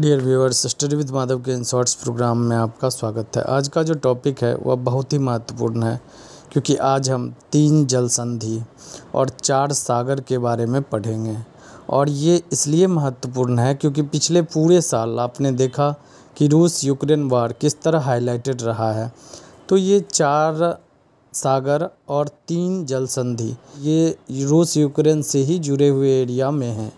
dear viewers study with Madhav के in shorts programme में आपका स्वागत है आज का जो टॉपिक है वह बहुत ही महत्वपूर्ण है क्योंकि आज हम तीन जल संधि और चार सागर के बारे में पढ़ेंगे और ये इसलिए महत्वपूर्ण है क्योंकि पिछले पूरे साल आपने देखा कि रूस यूक्रेन वार किस तरह हाईलाइटेड रहा है तो ये चार सागर और तीन जल संधि ये रूस यूक्रेन से ही जुड़े हुए एरिया में हैं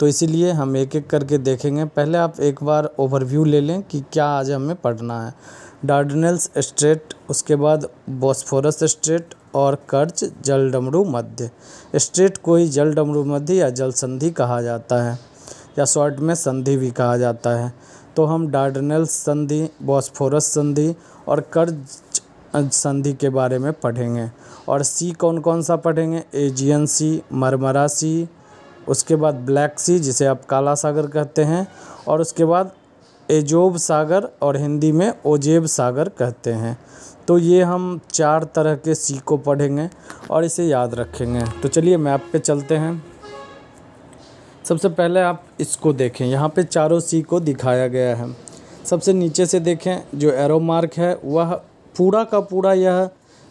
तो इसीलिए हम एक एक करके देखेंगे पहले आप एक बार ओवरव्यू ले लें कि क्या आज हमें पढ़ना है डार्डनल्स स्ट्रेट उसके बाद बॉस्फोरस स्ट्रेट और कर्च जल डमरू मध्य स्ट्रेट को ही जल डमरू मध्य या जल संधि कहा जाता है या शॉर्ट में संधि भी कहा जाता है तो हम डार्डनल्स संधि बॉस्फोरस संधि और कर्ज संधि के बारे में पढ़ेंगे और सी कौन कौन सा पढ़ेंगे एजियन सी मरमरा सी उसके बाद ब्लैक सी जिसे आप काला सागर कहते हैं और उसके बाद एजोब सागर और हिंदी में ओजेब सागर कहते हैं तो ये हम चार तरह के सी को पढ़ेंगे और इसे याद रखेंगे तो चलिए मैप पे चलते हैं सबसे पहले आप इसको देखें यहाँ पे चारों सी को दिखाया गया है सबसे नीचे से देखें जो एरो मार्क है वह पूरा का पूरा यह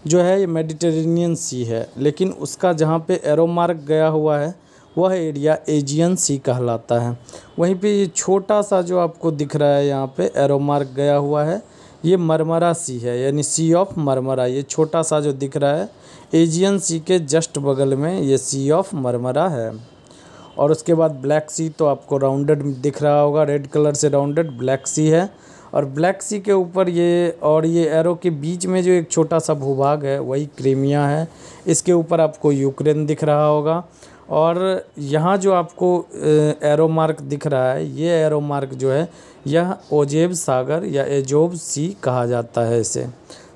जो है ये मेडिटेरेनियन सी है लेकिन उसका जहाँ पे एरो मार्क गया हुआ है वह एरिया एजियन सी कहलाता है वहीं पे ये छोटा सा जो आपको दिख रहा है यहाँ पे एरो मार्क गया हुआ है ये मरमरा सी है यानी सी ऑफ मरमरा ये छोटा सा जो दिख रहा है एजियन सी के जस्ट बगल में ये सी ऑफ मरमरा है और उसके बाद ब्लैक सी तो आपको राउंडेड दिख रहा होगा रेड कलर से राउंडेड ब्लैक सी है और ब्लैक सी के ऊपर ये और ये एरो के बीच में जो एक छोटा सा भूभाग है वही क्रीमिया है इसके ऊपर आपको यूक्रेन दिख रहा होगा और यहाँ जो आपको एरो मार्क दिख रहा है ये एरो मार्क जो है यह ओजेब सागर या एजोब सी कहा जाता है इसे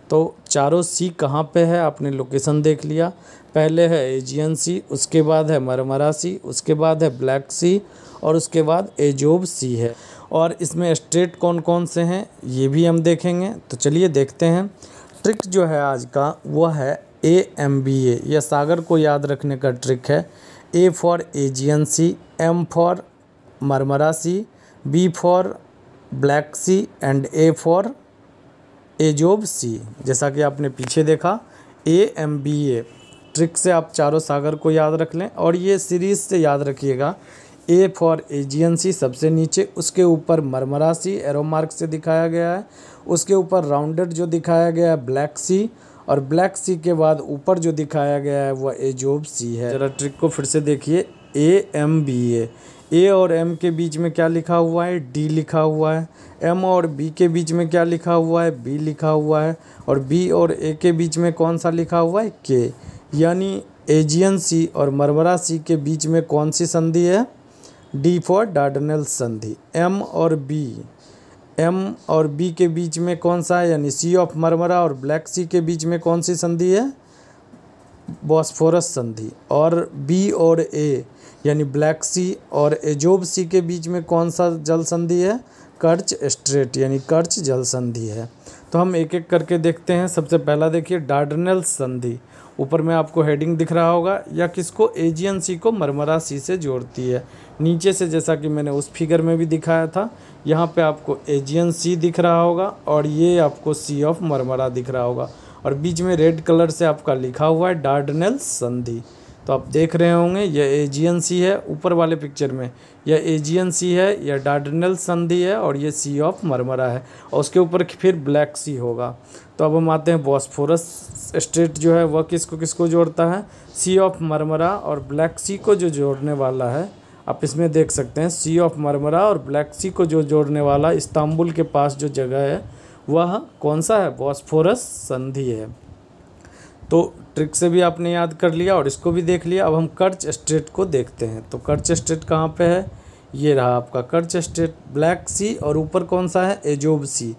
तो चारों सी कहाँ पे है आपने लोकेशन देख लिया पहले है एजियन सी उसके बाद है मरमरा सी उसके बाद है ब्लैक सी और उसके बाद एजोब सी है और इसमें स्ट्रेट कौन कौन से हैं ये भी हम देखेंगे तो चलिए देखते हैं ट्रिक जो है आज का वह है ए एम बी ए यह सागर को याद रखने का ट्रिक है A for Aegean sea M for Marmara sea B for black sea and A for Azov sea जैसा कि आपने पीछे देखा A M B A trick से आप चारों सागर को याद रख लें और ये सीरीज़ से याद रखिएगा ए फॉर एजियन सी सबसे नीचे उसके ऊपर मरमरा सी एरो मार्क से दिखाया गया है उसके ऊपर राउंडेड जो दिखाया गया है ब्लैक सी और ब्लैक सी के बाद ऊपर जो दिखाया गया है वह एजोब सी है जरा ट्रिक को फिर से देखिए ए एम बी ए ए और एम के बीच में क्या लिखा हुआ है डी लिखा हुआ है एम और बी के बीच में क्या लिखा हुआ है बी लिखा हुआ है और बी और ए के बीच में कौन सा लिखा हुआ है के यानी एजियन सी और मरमरा सी के बीच में कौन सी संधि है डी फॉर डार्डनल संधि एम और बी एम और बी के बीच में कौन सा है यानी सी ऑफ मरमरा और ब्लैक सी के बीच में कौन सी संधि है बॉस्फोरस संधि और बी और ए यानी ब्लैक सी और एजोब सी के बीच में कौन सा जल संधि है कर्च स्ट्रेट यानी कर्च जल संधि है तो हम एक एक करके देखते हैं सबसे पहला देखिए डार्डनल संधि ऊपर में आपको हेडिंग दिख रहा होगा या किसको एजियन सी को मरमरा सी से जोड़ती है नीचे से जैसा कि मैंने उस फिगर में भी दिखाया था यहाँ पे आपको एजियन सी दिख रहा होगा और ये आपको सी ऑफ मरमरा दिख रहा होगा और बीच में रेड कलर से आपका लिखा हुआ है डार्डनल संधि तो आप देख रहे होंगे यह एजियन सी है ऊपर वाले पिक्चर में यह एजियन सी है यह डार्डनल संधि है और यह सी ऑफ मरमरा है और उसके ऊपर फिर ब्लैक सी होगा तो अब हम आते हैं बॉस्फोरस स्टेट जो है वह किसको किसको जोड़ता है सी ऑफ मरमरा और ब्लैक सी को जो जोड़ने वाला है आप इसमें देख सकते हैं सी ऑफ मरमरा और ब्लैक सी को जो जोड़ने वाला इस्तांबुल के पास जो जगह है वह कौन सा है बॉस्फोरस संधि है तो ट्रिक से भी आपने याद कर लिया और इसको भी देख लिया अब हम कर्च स्ट्रेट को देखते हैं तो कर्च स्ट्रेट कहाँ पे है ये रहा आपका कर्च स्ट्रेट ब्लैक सी और ऊपर कौन सा है एजोब सी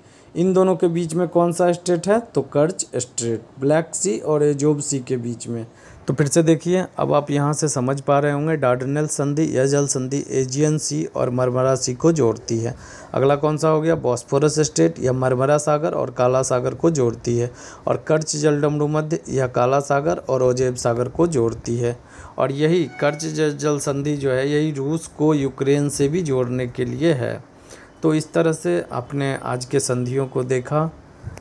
इन दोनों के बीच में कौन सा स्टेट है तो कर्च स्ट्रेट ब्लैक सी और एजोब सी के बीच में तो फिर से देखिए अब आप यहाँ से समझ पा रहे होंगे डार्डनल संधि यह जल संधि एजियन सी और मरमरा सी को जोड़ती है अगला कौन सा हो गया बॉस्फोरस स्टेट यह मरमरा सागर और काला सागर को जोड़ती है और कर्च जल जलडमरू मध्य यह काला सागर और ओजेब सागर को जोड़ती है और यही कर्च जल संधि जो है यही रूस को यूक्रेन से भी जोड़ने के लिए है तो इस तरह से आपने आज के संधियों को देखा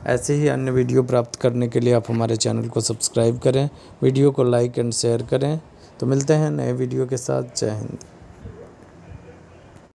ऐसे ही अन्य वीडियो प्राप्त करने के लिए आप हमारे चैनल को सब्सक्राइब करें वीडियो को लाइक एंड शेयर करें तो मिलते हैं नए वीडियो के साथ जय हिंद